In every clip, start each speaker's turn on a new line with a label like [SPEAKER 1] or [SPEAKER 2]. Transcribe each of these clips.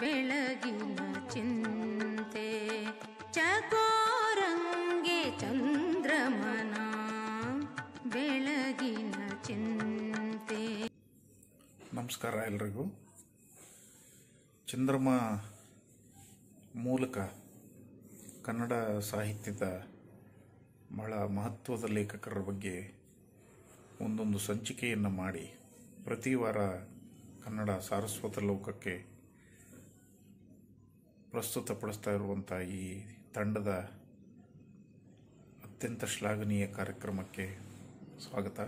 [SPEAKER 1] ಬೆಳಗಿನ ಚಿಂತೆ ಚಕೋರಂಗೆ ಚಂದ್ರಮನ ಬೆಳಗಿನ ಚಿಂತೆ ನಮಸ್ಕಾರ ಎಲ್ರಿಗೂ ಚಂದ್ರಮ ಮೂಲಕ ಕನ್ನಡ ಸಾಹಿತ್ಯದ ಬಹಳ ಮಹತ್ವದ ಲೇಖಕರ ಬಗ್ಗೆ ಒಂದೊಂದು ಸಂಚಿಕೆಯನ್ನು ಮಾಡಿ ಪ್ರತಿ ವಾರ ಕನ್ನಡ ಸಾರಸ್ವತ ಲೋಕಕ್ಕೆ ಪ್ರಸ್ತುತಪಡಿಸ್ತಾ ಇರುವಂಥ ಈ ತಂಡದ ಅತ್ಯಂತ ಶ್ಲಾಘನೀಯ ಕಾರ್ಯಕ್ರಮಕ್ಕೆ ಸ್ವಾಗತ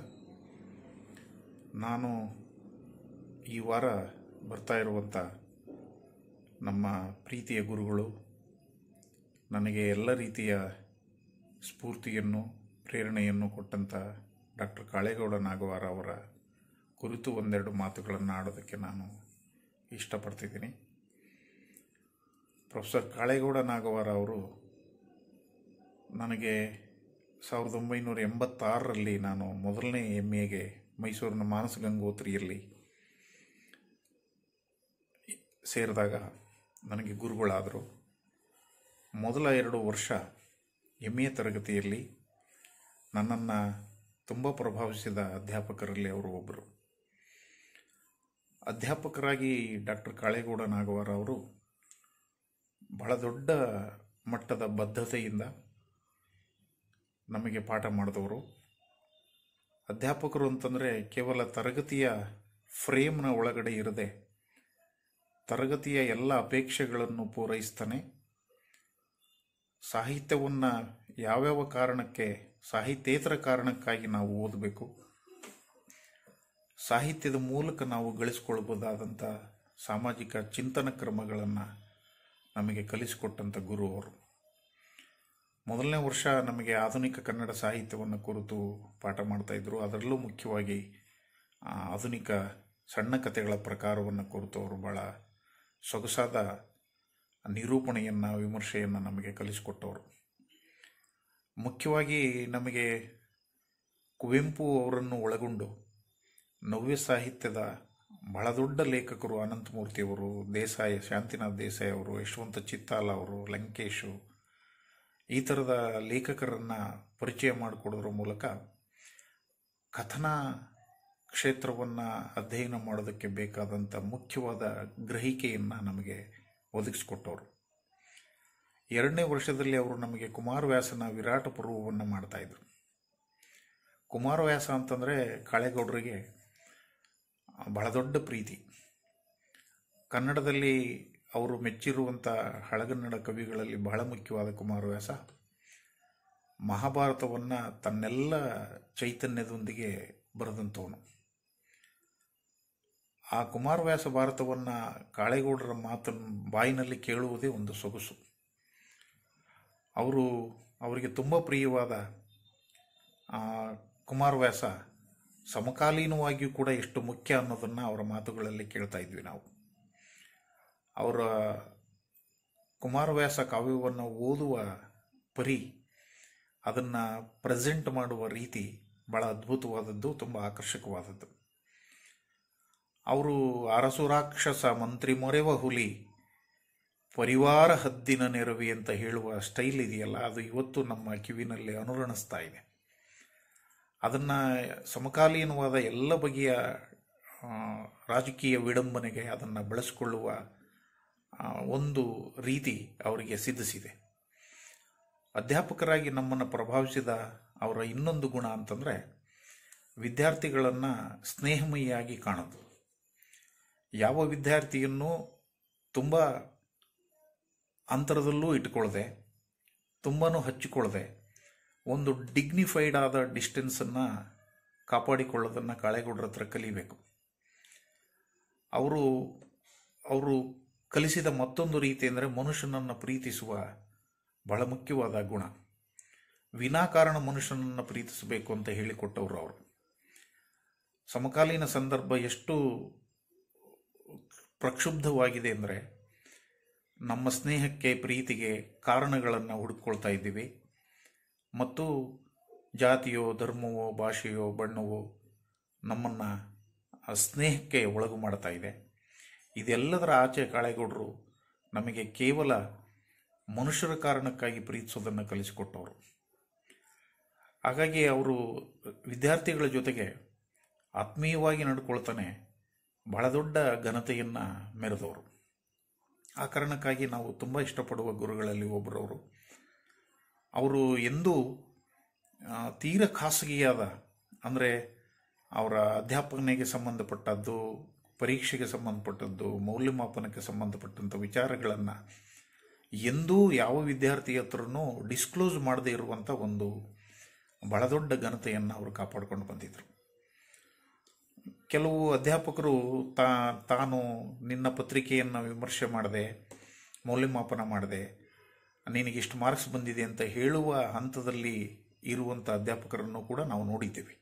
[SPEAKER 1] ನಾನು ಈ ವಾರ ಬರ್ತಾ ಇರುವಂಥ ನಮ್ಮ ಪ್ರೀತಿಯ ಗುರುಗಳು ನನಗೆ ಎಲ್ಲ ರೀತಿಯ ಸ್ಫೂರ್ತಿಯನ್ನು ಪ್ರೇರಣೆಯನ್ನು ಕೊಟ್ಟಂಥ ಡಾಕ್ಟರ್ ಕಾಳೇಗೌಡ ನಾಗವಾರ ಅವರ ಕುರಿತು ಒಂದೆರಡು ಮಾತುಗಳನ್ನು ಆಡೋದಕ್ಕೆ ನಾನು ಇಷ್ಟಪಡ್ತಿದ್ದೀನಿ ಪ್ರೊಫೆಸರ್ ಕಾಳೇಗೌಡ ನಾಗವಾರ ಅವರು ನನಗೆ ಸಾವಿರದ ಒಂಬೈನೂರ ಎಂಬತ್ತಾರರಲ್ಲಿ ನಾನು ಮೊದಲನೇ ಎಮ್ ಎಗೆ ಮೈಸೂರಿನ ಮಾನಸ ಗಂಗೋತ್ರಿಯಲ್ಲಿ ಸೇರಿದಾಗ ನನಗೆ ಗುರುಗಳಾದರು ಮೊದಲ ಎರಡು ವರ್ಷ ಎಮ್ ಎ ತರಗತಿಯಲ್ಲಿ ನನ್ನನ್ನು ತುಂಬ ಪ್ರಭಾವಿಸಿದ ಅಧ್ಯಾಪಕರಲ್ಲಿ ಅವರು ಒಬ್ಬರು ಅಧ್ಯಾಪಕರಾಗಿ ಡಾಕ್ಟರ್ ಕಾಳೇಗೌಡ ನಾಗವಾರ ಅವರು ಬಹಳ ದೊಡ್ಡ ಮಟ್ಟದ ಬದ್ಧತೆಯಿಂದ ನಮಗೆ ಪಾಠ ಮಾಡಿದವರು ಅಧ್ಯಾಪಕರು ಅಂತಂದರೆ ಕೇವಲ ತರಗತಿಯ ಫ್ರೇಮ್ನ ಒಳಗಡೆ ಇರದೆ ತರಗತಿಯ ಎಲ್ಲ ಅಪೇಕ್ಷೆಗಳನ್ನು ಪೂರೈಸ್ತಾನೆ ಸಾಹಿತ್ಯವನ್ನು ಯಾವ್ಯಾವ ಕಾರಣಕ್ಕೆ ಸಾಹಿತ್ಯೇತರ ಕಾರಣಕ್ಕಾಗಿ ನಾವು ಓದಬೇಕು ಸಾಹಿತ್ಯದ ಮೂಲಕ ನಾವು ಗಳಿಸ್ಕೊಳ್ಬೋದಾದಂಥ ಸಾಮಾಜಿಕ ಚಿಂತನ ಕ್ರಮಗಳನ್ನು ನಮಗೆ ಕಲಿಸಿಕೊಟ್ಟಂಥ ಗುರು ಅವರು ಮೊದಲನೇ ವರ್ಷ ನಮಗೆ ಆಧುನಿಕ ಕನ್ನಡ ಸಾಹಿತ್ಯವನ್ನು ಕುರಿತು ಪಾಠ ಮಾಡ್ತಾಯಿದ್ರು ಅದರಲ್ಲೂ ಮುಖ್ಯವಾಗಿ ಆಧುನಿಕ ಸಣ್ಣ ಕಥೆಗಳ ಪ್ರಕಾರವನ್ನು ಕುರಿತು ಅವರು ಭಾಳ ಸೊಗಸಾದ ನಿರೂಪಣೆಯನ್ನು ವಿಮರ್ಶೆಯನ್ನು ನಮಗೆ ಕಲಿಸಿಕೊಟ್ಟವರು ಮುಖ್ಯವಾಗಿ ನಮಗೆ ಕುವೆಂಪು ಅವರನ್ನು ಒಳಗೊಂಡು ನವ್ಯ ಸಾಹಿತ್ಯದ ಬಹಳ ದೊಡ್ಡ ಲೇಖಕರು ಅನಂತಮೂರ್ತಿಯವರು ದೇಸಾಯ ಶಾಂತಿನಾಥ್ ದೇಸಾಯಿ ಅವರು ಯಶವಂತ ಚಿತ್ತಾಲ ಅವರು ಲಂಕೇಶು ಈ ಥರದ ಲೇಖಕರನ್ನು ಪರಿಚಯ ಮಾಡಿಕೊಡೋದ್ರ ಮೂಲಕ ಕಥನ ಕ್ಷೇತ್ರವನ್ನು ಅಧ್ಯಯನ ಮಾಡೋದಕ್ಕೆ ಬೇಕಾದಂಥ ಮುಖ್ಯವಾದ ಗ್ರಹಿಕೆಯನ್ನು ನಮಗೆ ಒದಗಿಸ್ಕೊಟ್ಟವರು ಎರಡನೇ ವರ್ಷದಲ್ಲಿ ಅವರು ನಮಗೆ ಕುಮಾರವ್ಯಾಸನ ವಿರಾಟ ಪರ್ವವನ್ನು ಮಾಡ್ತಾಯಿದ್ರು ಕುಮಾರವ್ಯಾಸ ಅಂತಂದರೆ ಕಾಳೇಗೌಡರಿಗೆ ಬಹಳ ದೊಡ್ಡ ಪ್ರೀತಿ ಕನ್ನಡದಲ್ಲಿ ಅವರು ಮೆಚ್ಚಿರುವಂಥ ಹಳಗನ್ನಡ ಕವಿಗಳಲ್ಲಿ ಬಹಳ ಮುಖ್ಯವಾದ ಕುಮಾರವ್ಯಾಸ ಮಹಾಭಾರತವನ್ನು ತನ್ನೆಲ್ಲ ಚೈತನ್ಯದೊಂದಿಗೆ ಬರೆದಂಥವನು ಆ ಕುಮಾರವ್ಯಾಸ ಭಾರತವನ್ನು ಕಾಳೇಗೌಡರ ಮಾತನ್ನು ಬಾಯಿನಲ್ಲಿ ಕೇಳುವುದೇ ಒಂದು ಸೊಗಸು ಅವರು ಅವರಿಗೆ ತುಂಬ ಪ್ರಿಯವಾದ ಕುಮಾರವ್ಯಾಸ ಸಮಕಾಲೀನವಾಗಿಯೂ ಕೂಡ ಎಷ್ಟು ಮುಖ್ಯ ಅನ್ನೋದನ್ನು ಅವರ ಮಾತುಗಳಲ್ಲಿ ಕೇಳ್ತಾ ಇದ್ವಿ ನಾವು ಅವರ ಕುಮಾರವ್ಯಾಸ ಕಾವ್ಯವನ್ನು ಓದುವ ಪರಿ ಅದನ್ನು ಪ್ರೆಸೆಂಟ್ ಮಾಡುವ ರೀತಿ ಭಾಳ ಅದ್ಭುತವಾದದ್ದು ತುಂಬ ಆಕರ್ಷಕವಾದದ್ದು ಅವರು ಅರಸುರಾಕ್ಷಸ ಮಂತ್ರಿ ಮೊರೆವ ಹುಲಿ ಪರಿವಾರ ಹದ್ದಿನ ನೆರವಿ ಅಂತ ಹೇಳುವ ಸ್ಟೈಲ್ ಇದೆಯಲ್ಲ ಅದು ಇವತ್ತು ನಮ್ಮ ಕಿವಿನಲ್ಲಿ ಅನುರಣಿಸ್ತಾ ಇದೆ ಅದನ್ನು ಸಮಕಾಲೀನವಾದ ಎಲ್ಲ ಬಗೆಯ ರಾಜಕೀಯ ವಿಡಂಬನೆಗೆ ಅದನ್ನು ಬಳಸಿಕೊಳ್ಳುವ ಒಂದು ರೀತಿ ಅವರಿಗೆ ಸಿದ್ಧಿಸಿದೆ ಅಧ್ಯಾಪಕರಾಗಿ ನಮ್ಮನ್ನು ಪ್ರಭಾವಿಸಿದ ಅವರ ಇನ್ನೊಂದು ಗುಣ ಅಂತಂದರೆ ವಿದ್ಯಾರ್ಥಿಗಳನ್ನು ಸ್ನೇಹಮಯಿಯಾಗಿ ಕಾಣೋದು ಯಾವ ವಿದ್ಯಾರ್ಥಿಯನ್ನು ತುಂಬ ಅಂತರದಲ್ಲೂ ಇಟ್ಕೊಳ್ಳದೆ ತುಂಬನೂ ಹಚ್ಚಿಕೊಳ್ಳದೆ ಒಂದು ಡಿಗ್ನಿಫೈಡ್ ಆದ ಡಿಸ್ಟೆನ್ಸನ್ನು ಕಾಪಾಡಿಕೊಳ್ಳೋದನ್ನು ಕಾಳೆಗೌಡರ ಹತ್ರ ಕಲಿಬೇಕು ಅವರು ಅವರು ಕಲಿಸಿದ ಮತ್ತೊಂದು ರೀತಿ ಅಂದರೆ ಮನುಷ್ಯನನ್ನು ಪ್ರೀತಿಸುವ ಬಹಳ ಮುಖ್ಯವಾದ ಗುಣ ವಿನಾಕಾರಣ ಮನುಷ್ಯನನ್ನು ಪ್ರೀತಿಸಬೇಕು ಅಂತ ಹೇಳಿಕೊಟ್ಟವರು ಅವರು ಸಮಕಾಲೀನ ಸಂದರ್ಭ ಎಷ್ಟು ಪ್ರಕ್ಷುಬ್ಧವಾಗಿದೆ ಅಂದರೆ ನಮ್ಮ ಸ್ನೇಹಕ್ಕೆ ಪ್ರೀತಿಗೆ ಕಾರಣಗಳನ್ನು ಹುಡುಕೊಳ್ತಾ ಇದ್ದೀವಿ ಮತ್ತು ಜಾತಿಯೋ ಧರ್ಮವೋ ಭಾಷೆಯೋ ಬಣ್ಣವೋ ನಮ್ಮನ್ನು ಸ್ನೇಹಕ್ಕೆ ಒಳಗು ಮಾಡ್ತಾ ಇದೆ ಇದೆಲ್ಲದರ ಆಚೆ ಕಾಳೆಗೌಡರು ನಮಗೆ ಕೇವಲ ಮನುಷ್ಯರ ಕಾರಣಕ್ಕಾಗಿ ಪ್ರೀತಿಸೋದನ್ನು ಕಲಿಸಿಕೊಟ್ಟವರು ಹಾಗಾಗಿ ಅವರು ವಿದ್ಯಾರ್ಥಿಗಳ ಜೊತೆಗೆ ಆತ್ಮೀಯವಾಗಿ ನಡ್ಕೊಳ್ತಾನೆ ಬಹಳ ದೊಡ್ಡ ಘನತೆಯನ್ನು ಮೆರೆದವರು ಆ ಕಾರಣಕ್ಕಾಗಿ ನಾವು ತುಂಬ ಇಷ್ಟಪಡುವ ಗುರುಗಳಲ್ಲಿ ಒಬ್ಬರವರು ಅವರು ಎಂದೂ ತೀರ ಖಾಸಗಿಯಾದ ಅಂದರೆ ಅವರ ಅಧ್ಯಾಪನೆಗೆ ಸಂಬಂಧಪಟ್ಟದ್ದು ಪರೀಕ್ಷೆಗೆ ಸಂಬಂಧಪಟ್ಟದ್ದು ಮೌಲ್ಯಮಾಪನಕ್ಕೆ ಸಂಬಂಧಪಟ್ಟಂಥ ವಿಚಾರಗಳನ್ನು ಎಂದೂ ಯಾವ ವಿದ್ಯಾರ್ಥಿ ಹತ್ರನೂ ಡಿಸ್ಕ್ಲೋಸ್ ಮಾಡದೇ ಇರುವಂಥ ಒಂದು ಬಹಳ ದೊಡ್ಡ ಘನತೆಯನ್ನು ಅವರು ಕಾಪಾಡಿಕೊಂಡು ಬಂದಿದ್ದರು ಕೆಲವು ಅಧ್ಯಾಪಕರು ತಾ ತಾನು ನಿನ್ನ ಪತ್ರಿಕೆಯನ್ನು ವಿಮರ್ಶೆ ಮಾಡಿದೆ ಮೌಲ್ಯಮಾಪನ ಮಾಡಿದೆ ನಿನಗೆ ಇಷ್ಟು ಮಾರ್ಕ್ಸ್ ಬಂದಿದೆ ಅಂತ ಹೇಳುವ ಹಂತದಲ್ಲಿ ಇರುವಂಥ ಅಧ್ಯಾಪಕರನ್ನು ಕೂಡ ನಾವು ನೋಡಿದ್ದೇವೆ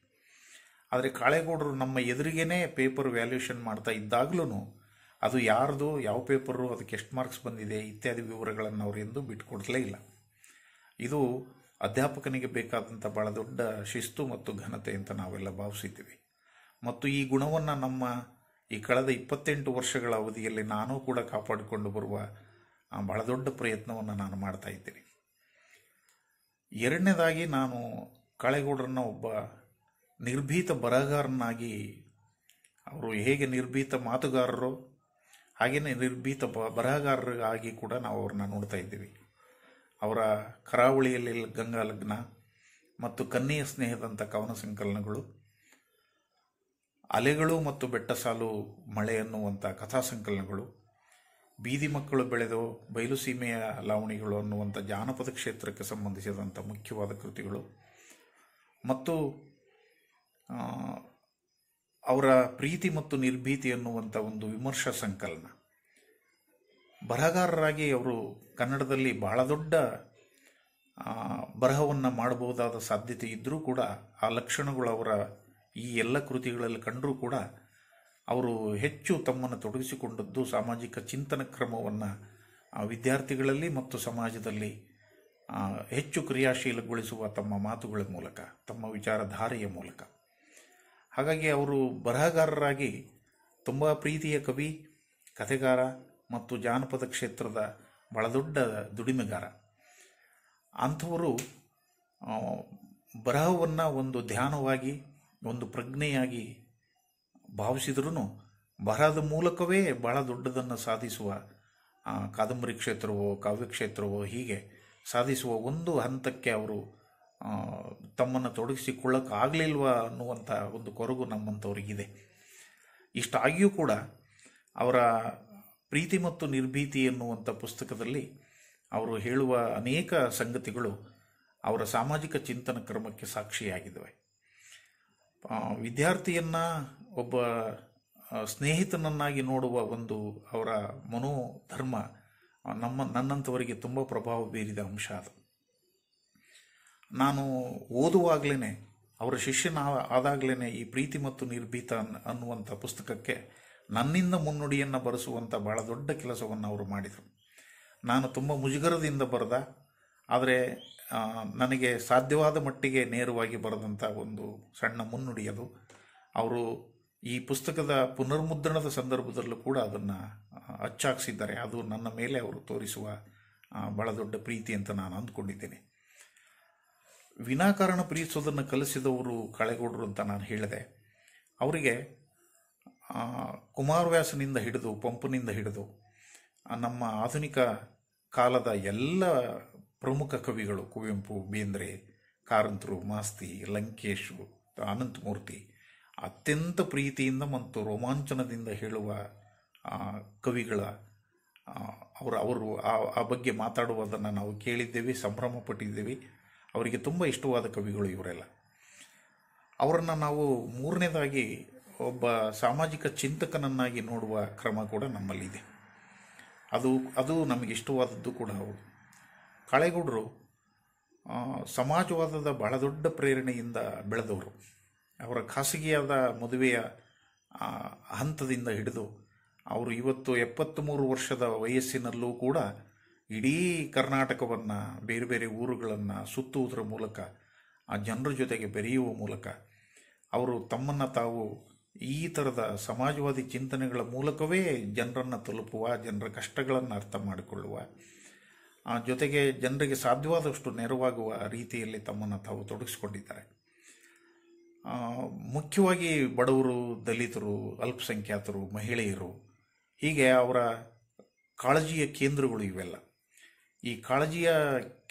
[SPEAKER 1] ಆದರೆ ಕಾಳೇಗೌಡರು ನಮ್ಮ ಎದುರಿಗೇನೆ ಪೇಪರ್ ವ್ಯಾಲ್ಯೂಷನ್ ಮಾಡ್ತಾ ಇದ್ದಾಗಲೂ ಅದು ಯಾರ್ದು ಯಾವ ಪೇಪರು ಅದಕ್ಕೆ ಎಷ್ಟು ಮಾರ್ಕ್ಸ್ ಬಂದಿದೆ ಇತ್ಯಾದಿ ವಿವರಗಳನ್ನು ಅವರು ಎಂದು ಬಿಟ್ಟುಕೊಡ್ಲೇ ಇಲ್ಲ ಇದು ಅಧ್ಯಾಪಕನಿಗೆ ಬೇಕಾದಂಥ ಭಾಳ ದೊಡ್ಡ ಶಿಸ್ತು ಮತ್ತು ಘನತೆ ಅಂತ ನಾವೆಲ್ಲ ಭಾವಿಸಿದ್ದೀವಿ ಮತ್ತು ಈ ಗುಣವನ್ನು ನಮ್ಮ ಈ ಕಳೆದ ಇಪ್ಪತ್ತೆಂಟು ವರ್ಷಗಳ ಅವಧಿಯಲ್ಲಿ ನಾನೂ ಕೂಡ ಕಾಪಾಡಿಕೊಂಡು ಬರುವ ಬಹಳ ದೊಡ್ಡ ಪ್ರಯತ್ನವನ್ನು ನಾನು ಮಾಡ್ತಾ ಇದ್ದೀನಿ ಎರಡನೇದಾಗಿ ನಾನು ಕಾಳೆಗೌಡರನ್ನ ಒಬ್ಬ ನಿರ್ಭೀತ ಬರಹಗಾರನಾಗಿ ಅವರು ಹೇಗೆ ನಿರ್ಭೀತ ಮಾತುಗಾರರು ಹಾಗೆಯೇ ನಿರ್ಭೀತ ಬ ಬರಹಗಾರರಿಗಾಗಿ ಕೂಡ ನಾವು ಅವ್ರನ್ನ ನೋಡ್ತಾ ಇದ್ದೀವಿ ಅವರ ಕರಾವಳಿಯಲ್ಲಿ ಗಂಗಾ ಲಗ್ನ ಮತ್ತು ಕನ್ನಿಯ ಸ್ನೇಹದಂಥ ಕವನ ಸಂಕಲನಗಳು ಅಲೆಗಳು ಮತ್ತು ಬೆಟ್ಟ ಸಾಲು ಮಳೆ ಅನ್ನುವಂಥ ಕಥಾ ಸಂಕಲನಗಳು ಬೀದಿ ಮಕ್ಕಳು ಬೆಳೆದು ಬಯಲು ಸೀಮೆಯ ಲಾವಣಿಗಳು ಅನ್ನುವಂಥ ಜಾನಪದ ಕ್ಷೇತ್ರಕ್ಕೆ ಸಂಬಂಧಿಸಿದಂಥ ಮುಖ್ಯವಾದ ಕೃತಿಗಳು ಮತ್ತು ಅವರ ಪ್ರೀತಿ ಮತ್ತು ನಿರ್ಭೀತಿ ಅನ್ನುವಂಥ ಒಂದು ವಿಮರ್ಶಾ ಸಂಕಲನ ಬರಹಗಾರರಾಗಿ ಅವರು ಕನ್ನಡದಲ್ಲಿ ಬಹಳ ದೊಡ್ಡ ಬರಹವನ್ನು ಮಾಡಬಹುದಾದ ಸಾಧ್ಯತೆ ಇದ್ದರೂ ಕೂಡ ಆ ಲಕ್ಷಣಗಳು ಅವರ ಈ ಎಲ್ಲ ಕೃತಿಗಳಲ್ಲಿ ಕಂಡರೂ ಕೂಡ ಅವರು ಹೆಚ್ಚು ತಮ್ಮನ್ನು ತೊಡಗಿಸಿಕೊಂಡದ್ದು ಸಾಮಾಜಿಕ ಚಿಂತನ ಕ್ರಮವನ್ನು ವಿದ್ಯಾರ್ಥಿಗಳಲ್ಲಿ ಮತ್ತು ಸಮಾಜದಲ್ಲಿ ಹೆಚ್ಚು ಕ್ರಿಯಾಶೀಲಗೊಳಿಸುವ ತಮ್ಮ ಮಾತುಗಳ ಮೂಲಕ ತಮ್ಮ ವಿಚಾರಧಾರೆಯ ಮೂಲಕ ಹಾಗಾಗಿ ಅವರು ಬರಹಗಾರರಾಗಿ ತುಂಬ ಪ್ರೀತಿಯ ಕವಿ ಕಥೆಗಾರ ಮತ್ತು ಜಾನಪದ ಕ್ಷೇತ್ರದ ಬಹಳ ದೊಡ್ಡ ದುಡಿಮೆಗಾರ ಅಂಥವರು ಬರಹವನ್ನು ಒಂದು ಧ್ಯಾನವಾಗಿ ಒಂದು ಪ್ರಜ್ಞೆಯಾಗಿ ಭಾವಿಸಿದ್ರೂ ಬರಹದ ಮೂಲಕವೇ ಬಹಳ ದೊಡ್ಡದನ್ನು ಸಾಧಿಸುವ ಕಾದಂಬರಿ ಕ್ಷೇತ್ರವೋ ಕಾವ್ಯಕ್ಷೇತ್ರವೋ ಹೀಗೆ ಸಾಧಿಸುವ ಒಂದು ಹಂತಕ್ಕೆ ಅವರು ತಮ್ಮನ್ನು ತೊಡಗಿಸಿಕೊಳ್ಳೋಕ್ಕಾಗಲಿಲ್ವ ಅನ್ನುವಂಥ ಒಂದು ಕೊರಗು ನಮ್ಮಂಥವ್ರಿಗಿದೆ ಇಷ್ಟಾಗಿಯೂ ಕೂಡ ಅವರ ಪ್ರೀತಿ ಮತ್ತು ನಿರ್ಭೀತಿ ಎನ್ನುವಂಥ ಪುಸ್ತಕದಲ್ಲಿ ಅವರು ಹೇಳುವ ಅನೇಕ ಸಂಗತಿಗಳು ಅವರ ಸಾಮಾಜಿಕ ಚಿಂತನ ಕ್ರಮಕ್ಕೆ ಸಾಕ್ಷಿಯಾಗಿದ್ದಾವೆ ವಿದ್ಯಾರ್ಥಿಯನ್ನು ಒಬ್ಬ ಸ್ನೇಹಿತನನ್ನಾಗಿ ನೋಡುವ ಒಂದು ಅವರ ಮನೋಧರ್ಮ ನಮ್ಮ ನನ್ನಂಥವರಿಗೆ ತುಂಬ ಪ್ರಭಾವ ಬೀರಿದ ಅಂಶ ಅದು ನಾನು ಓದುವಾಗಲೇ ಅವರ ಶಿಷ್ಯನ ಆದಾಗಲೇ ಈ ಪ್ರೀತಿ ಮತ್ತು ನಿರ್ಭೀತ ಅನ್ನುವಂಥ ಪುಸ್ತಕಕ್ಕೆ ನನ್ನಿಂದ ಮುನ್ನುಡಿಯನ್ನು ಬರೆಸುವಂಥ ಭಾಳ ದೊಡ್ಡ ಕೆಲಸವನ್ನು ಅವರು ಮಾಡಿದರು ನಾನು ತುಂಬ ಮುಜುಗರದಿಂದ ಬರೆದ ಆದರೆ ನನಗೆ ಸಾಧ್ಯವಾದ ಮಟ್ಟಿಗೆ ನೇರವಾಗಿ ಬರೆದಂಥ ಒಂದು ಸಣ್ಣ ಮುನ್ನುಡಿಯದು ಅವರು ಈ ಪುಸ್ತಕದ ಪುನರ್ಮುದ್ರಣದ ಸಂದರ್ಭದಲ್ಲೂ ಕೂಡ ಅದನ್ನು ಅಚ್ಚಾಕ್ಸಿದ್ದಾರೆ ಅದು ನನ್ನ ಮೇಲೆ ಅವರು ತೋರಿಸುವ ಬಹಳ ದೊಡ್ಡ ಪ್ರೀತಿ ಅಂತ ನಾನು ಅಂದ್ಕೊಂಡಿದ್ದೇನೆ ವಿನಾಕಾರಣ ಪ್ರೀತಿಸೋದನ್ನು ಕಲಿಸಿದವರು ಕಳೆಗೌಡರು ಅಂತ ನಾನು ಹೇಳಿದೆ ಅವರಿಗೆ ಕುಮಾರವ್ಯಾಸನಿಂದ ಹಿಡಿದು ಪಂಪನಿಂದ ಹಿಡಿದು ನಮ್ಮ ಆಧುನಿಕ ಕಾಲದ ಎಲ್ಲ ಪ್ರಮುಖ ಕವಿಗಳು ಕುವೆಂಪು ಬೇಂದ್ರೆ ಕಾರಂತರು ಮಾಸ್ತಿ ಲಂಕೇಶು ಅನಂತಮೂರ್ತಿ ಅತ್ಯಂತ ಪ್ರೀತಿಯಿಂದ ಮತ್ತು ರೋಮಾಂಚನದಿಂದ ಹೇಳುವ ಕವಿಗಳ ಅವರು ಅವರು ಆ ಬಗ್ಗೆ ಮಾತಾಡುವುದನ್ನು ನಾವು ಕೇಳಿದ್ದೇವೆ ಸಂಭ್ರಮ ಪಟ್ಟಿದ್ದೇವೆ ಅವರಿಗೆ ತುಂಬ ಇಷ್ಟವಾದ ಕವಿಗಳು ಇವರೆಲ್ಲ ಅವರನ್ನು ನಾವು ಮೂರನೇದಾಗಿ ಒಬ್ಬ ಸಾಮಾಜಿಕ ಚಿಂತಕನನ್ನಾಗಿ ನೋಡುವ ಕ್ರಮ ಕೂಡ ನಮ್ಮಲ್ಲಿದೆ ಅದು ಅದು ನಮಗೆ ಇಷ್ಟವಾದದ್ದು ಕೂಡ ಅವರು ಕಳೆಗುಡ್ರು ಸಮಾಜವಾದದ ಬಹಳ ದೊಡ್ಡ ಪ್ರೇರಣೆಯಿಂದ ಬೆಳೆದವರು ಅವರ ಖಾಸಗಿಯಾದ ಮದುವೆಯ ಹಂತದಿಂದ ಹಿಡಿದು ಅವರು ಇವತ್ತು ಎಪ್ಪತ್ತ್ ಮೂರು ವರ್ಷದ ವಯಸ್ಸಿನಲ್ಲೂ ಕೂಡ ಇಡೀ ಕರ್ನಾಟಕವನ್ನು ಬೇರೆ ಬೇರೆ ಊರುಗಳನ್ನು ಸುತ್ತುವುದರ ಮೂಲಕ ಆ ಜನರ ಜೊತೆಗೆ ಬೆರೆಯುವ ಮೂಲಕ ಅವರು ತಮ್ಮನ್ನು ತಾವು ಈ ಥರದ ಸಮಾಜವಾದಿ ಚಿಂತನೆಗಳ ಮೂಲಕವೇ ಜನರನ್ನು ತಲುಪುವ ಜನರ ಕಷ್ಟಗಳನ್ನು ಅರ್ಥ ಮಾಡಿಕೊಳ್ಳುವ ಜೊತೆಗೆ ಜನರಿಗೆ ಸಾಧ್ಯವಾದಷ್ಟು ನೆರವಾಗುವ ರೀತಿಯಲ್ಲಿ ತಮ್ಮನ್ನು ತಾವು ತೊಡಗಿಸ್ಕೊಂಡಿದ್ದಾರೆ ಮುಖ್ಯವಾಗಿ ಬಡವರು ದಲಿತರು ಅಲ್ಪಸಂಖ್ಯಾತರು ಮಹಿಳೆಯರು ಹೀಗೆ ಅವರ ಕಾಳಜಿಯ ಕೇಂದ್ರಗಳು ಇವೆಲ್ಲ ಈ ಕಾಳಜಿಯ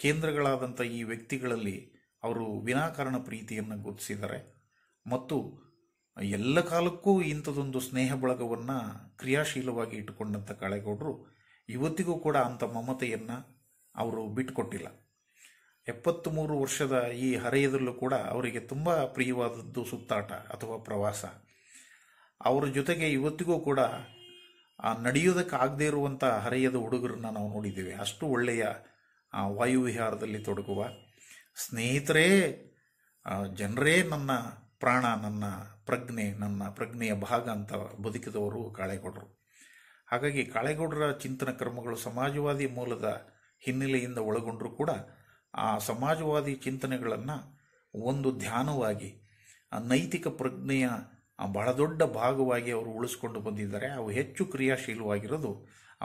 [SPEAKER 1] ಕೇಂದ್ರಗಳಾದಂಥ ಈ ವ್ಯಕ್ತಿಗಳಲ್ಲಿ ಅವರು ವಿನಾಕಾರಣ ಪ್ರೀತಿಯನ್ನು ಗುರುತಿಸಿದ್ದಾರೆ ಮತ್ತು ಎಲ್ಲ ಕಾಲಕ್ಕೂ ಇಂಥದೊಂದು ಸ್ನೇಹ ಬಳಗವನ್ನು ಕ್ರಿಯಾಶೀಲವಾಗಿ ಇಟ್ಟುಕೊಂಡಂಥ ಕಾಳೆಗೌಡರು ಇವತ್ತಿಗೂ ಕೂಡ ಅಂಥ ಮಮತೆಯನ್ನು ಅವರು ಬಿಟ್ಟುಕೊಟ್ಟಿಲ್ಲ ಎಪ್ಪತ್ತ್ ಮೂರು ವರ್ಷದ ಈ ಹರೆಯದಲ್ಲೂ ಕೂಡ ಅವರಿಗೆ ತುಂಬ ಪ್ರಿಯವಾದದ್ದು ಸುತ್ತಾಟ ಅಥವಾ ಪ್ರವಾಸ ಅವರ ಜೊತೆಗೆ ಇವತ್ತಿಗೂ ಕೂಡ ಆ ನಡೆಯೋದಕ್ಕಾಗದೇ ಇರುವಂಥ ಹರೆಯದ ಹುಡುಗರನ್ನ ನಾವು ನೋಡಿದ್ದೇವೆ ಅಷ್ಟು ಒಳ್ಳೆಯ ವಾಯುವಿಹಾರದಲ್ಲಿ ತೊಡಗುವ ಸ್ನೇಹಿತರೇ ಜನರೇ ನನ್ನ ಪ್ರಾಣ ನನ್ನ ಪ್ರಜ್ಞೆ ನನ್ನ ಪ್ರಜ್ಞೆಯ ಭಾಗ ಅಂತ ಬದುಕಿದವರು ಕಾಳೇಗೌಡರು ಹಾಗಾಗಿ ಕಾಳೆಗೌಡರ ಚಿಂತನ ಕ್ರಮಗಳು ಸಮಾಜವಾದಿ ಮೂಲದ ಹಿನ್ನೆಲೆಯಿಂದ ಒಳಗೊಂಡರೂ ಕೂಡ ಆ ಸಮಾಜವಾದಿ ಚಿಂತನೆಗಳನ್ನು ಒಂದು ಧ್ಯಾನವಾಗಿ ನೈತಿಕ ಪ್ರಜ್ಞೆಯ ಬಹಳ ದೊಡ್ಡ ಭಾಗವಾಗಿ ಅವರು ಉಳಿಸ್ಕೊಂಡು ಬಂದಿದ್ದಾರೆ ಅವು ಹೆಚ್ಚು ಕ್ರಿಯಾಶೀಲವಾಗಿರೋದು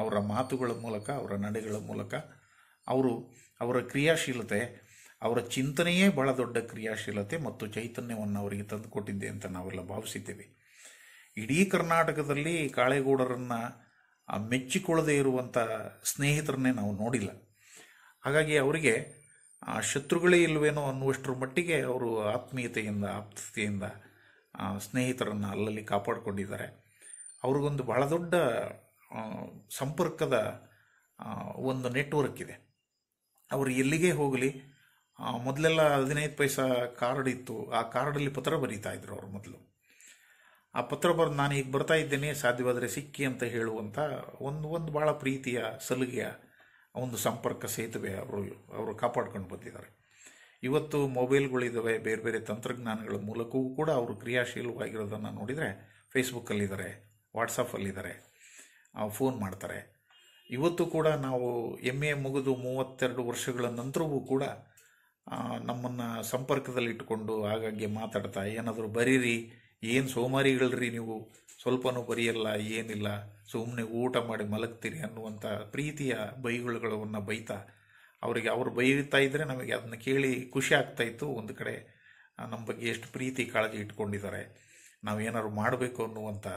[SPEAKER 1] ಅವರ ಮಾತುಗಳ ಮೂಲಕ ಅವರ ನಡೆಗಳ ಮೂಲಕ ಅವರು ಅವರ ಕ್ರಿಯಾಶೀಲತೆ ಅವರ ಚಿಂತನೆಯೇ ಬಹಳ ದೊಡ್ಡ ಕ್ರಿಯಾಶೀಲತೆ ಮತ್ತು ಚೈತನ್ಯವನ್ನು ಅವರಿಗೆ ತಂದುಕೊಟ್ಟಿದ್ದೆ ಅಂತ ನಾವೆಲ್ಲ ಭಾವಿಸಿದ್ದೇವೆ ಇಡೀ ಕರ್ನಾಟಕದಲ್ಲಿ ಕಾಳೇಗೌಡರನ್ನು ಆ ಮೆಚ್ಚಿಕೊಳ್ಳದೇ ಇರುವಂಥ ಸ್ನೇಹಿತರನ್ನೇ ನಾವು ನೋಡಿಲ್ಲ ಹಾಗಾಗಿ ಅವರಿಗೆ ಆ ಶತ್ರುಗಳೇ ಇಲ್ಲವೇನೋ ಅನ್ನುವಷ್ಟರ ಮಟ್ಟಿಗೆ ಅವರು ಆತ್ಮೀಯತೆಯಿಂದ ಆಪ್ತತೆಯಿಂದ ಸ್ನೇಹಿತರನ್ನು ಅಲ್ಲಲ್ಲಿ ಕಾಪಾಡಿಕೊಂಡಿದ್ದಾರೆ ಅವ್ರಿಗೊಂದು ಬಹಳ ದೊಡ್ಡ ಸಂಪರ್ಕದ ಒಂದು ನೆಟ್ವರ್ಕ್ ಇದೆ ಅವರು ಎಲ್ಲಿಗೇ ಹೋಗಲಿ ಮೊದಲೆಲ್ಲ ಹದಿನೈದು ಪೈಸಾ ಕಾರ್ಡ್ ಇತ್ತು ಆ ಕಾರ್ಡಲ್ಲಿ ಪತ್ರ ಬರೀತಾ ಇದ್ರು ಅವರು ಮೊದಲು ಆ ಪತ್ರ ಬರೆದು ನಾನು ಹೀಗೆ ಬರ್ತಾ ಇದ್ದೇನೆ ಸಾಧ್ಯವಾದರೆ ಸಿಕ್ಕಿ ಅಂತ ಹೇಳುವಂಥ ಒಂದು ಒಂದು ಭಾಳ ಪ್ರೀತಿಯ ಸಲುಗೆಯ ಒಂದು ಸಂಪರ್ಕ ಸೇತುವೆ ಅವರು ಅವರು ಕಾಪಾಡ್ಕೊಂಡು ಬಂದಿದ್ದಾರೆ ಇವತ್ತು ಮೊಬೈಲ್ಗಳಿದ್ದಾವೆ ಬೇರೆ ಬೇರೆ ತಂತ್ರಜ್ಞಾನಗಳ ಮೂಲಕವೂ ಕೂಡ ಅವರು ಕ್ರಿಯಾಶೀಲವಾಗಿರೋದನ್ನು ನೋಡಿದರೆ ಫೇಸ್ಬುಕ್ಕಲ್ಲಿದ್ದಾರೆ ವಾಟ್ಸಪ್ಪಲ್ಲಿದ್ದಾರೆ ಫೋನ್ ಮಾಡ್ತಾರೆ ಇವತ್ತು ಕೂಡ ನಾವು ಎಮ್ ಎ ಮುಗಿದು ಮೂವತ್ತೆರಡು ವರ್ಷಗಳ ನಂತರವೂ ಕೂಡ ನಮ್ಮನ್ನು ಸಂಪರ್ಕದಲ್ಲಿಟ್ಟುಕೊಂಡು ಆಗಾಗ್ಗೆ ಮಾತಾಡ್ತಾ ಏನಾದರೂ ಬರೀರಿ ಏನು ಸೋಮಾರಿಗಳ್ರಿ ನೀವು ಸ್ವಲ್ಪನೂ ಬರಿಯಲ್ಲ ಏನಿಲ್ಲ ಸುಮ್ಮನೆ ಊಟ ಮಾಡಿ ಮಲಗ್ತೀರಿ ಅನ್ನುವಂಥ ಪ್ರೀತಿಯ ಬೈಗುಳುಗಳನ್ನು ಬೈತಾ ಅವರಿಗೆ ಅವರು ಬೈತಾ ಇದ್ದರೆ ನಮಗೆ ಅದನ್ನ ಕೇಳಿ ಖುಷಿ ಇತ್ತು ಒಂದು ಕಡೆ ನಮ್ಮ ಬಗ್ಗೆ ಎಷ್ಟು ಪ್ರೀತಿ ಕಾಳಜಿ ಇಟ್ಕೊಂಡಿದ್ದಾರೆ ನಾವು ಏನಾದ್ರು ಮಾಡಬೇಕು ಅನ್ನುವಂಥ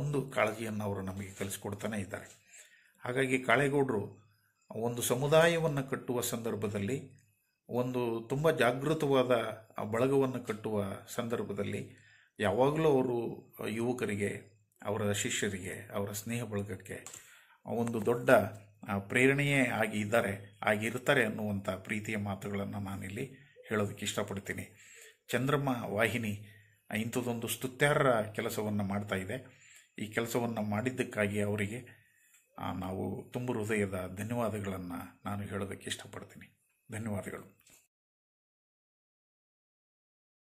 [SPEAKER 1] ಒಂದು ಕಾಳಜಿಯನ್ನು ಅವರು ನಮಗೆ ಕಲಿಸ್ಕೊಡ್ತಾನೆ ಇದ್ದಾರೆ ಹಾಗಾಗಿ ಕಾಳೆಗೌಡರು ಒಂದು ಸಮುದಾಯವನ್ನು ಕಟ್ಟುವ ಸಂದರ್ಭದಲ್ಲಿ ಒಂದು ತುಂಬ ಜಾಗೃತವಾದ ಬಳಗವನ್ನು ಕಟ್ಟುವ ಸಂದರ್ಭದಲ್ಲಿ ಯಾವಾಗಲೂ ಅವರು ಯುವಕರಿಗೆ ಅವರ ಶಿಷ್ಯರಿಗೆ ಅವರ ಸ್ನೇಹ ಬಳಗಕ್ಕೆ ಒಂದು ದೊಡ್ಡ ಪ್ರೇರಣೆಯೇ ಆಗಿ ಇದ್ದಾರೆ ಆಗಿರ್ತಾರೆ ಅನ್ನುವಂಥ ಪ್ರೀತಿಯ ಮಾತುಗಳನ್ನು ನಾನಿಲ್ಲಿ ಹೇಳೋದಕ್ಕೆ ಇಷ್ಟಪಡ್ತೀನಿ ಚಂದ್ರಮ್ಮ ವಾಹಿನಿ ಇಂಥದ್ದೊಂದು ಸ್ತುತ್ಯಾರರ ಕೆಲಸವನ್ನು ಮಾಡ್ತಾ ಇದೆ ಈ ಕೆಲಸವನ್ನು ಮಾಡಿದ್ದಕ್ಕಾಗಿ ಅವರಿಗೆ ನಾವು ತುಂಬ ಹೃದಯದ ಧನ್ಯವಾದಗಳನ್ನು ನಾನು ಹೇಳೋದಕ್ಕೆ ಇಷ್ಟಪಡ್ತೀನಿ ಧನ್ಯವಾದಗಳು